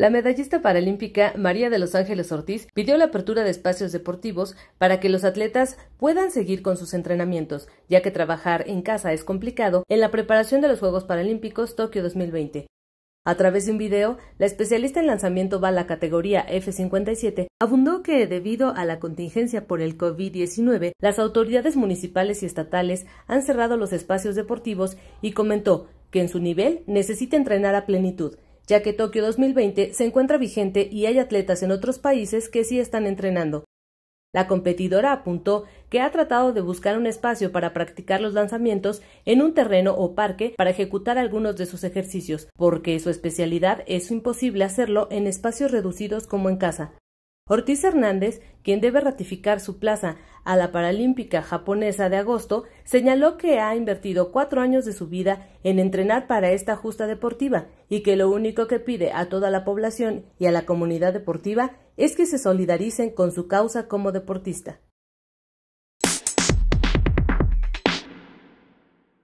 La medallista paralímpica María de Los Ángeles Ortiz pidió la apertura de espacios deportivos para que los atletas puedan seguir con sus entrenamientos, ya que trabajar en casa es complicado en la preparación de los Juegos Paralímpicos Tokio 2020. A través de un video, la especialista en lanzamiento bala categoría F57 abundó que debido a la contingencia por el COVID-19, las autoridades municipales y estatales han cerrado los espacios deportivos y comentó que en su nivel necesita entrenar a plenitud ya que Tokio 2020 se encuentra vigente y hay atletas en otros países que sí están entrenando. La competidora apuntó que ha tratado de buscar un espacio para practicar los lanzamientos en un terreno o parque para ejecutar algunos de sus ejercicios, porque su especialidad es imposible hacerlo en espacios reducidos como en casa. Ortiz Hernández, quien debe ratificar su plaza a la Paralímpica japonesa de agosto, señaló que ha invertido cuatro años de su vida en entrenar para esta justa deportiva y que lo único que pide a toda la población y a la comunidad deportiva es que se solidaricen con su causa como deportista.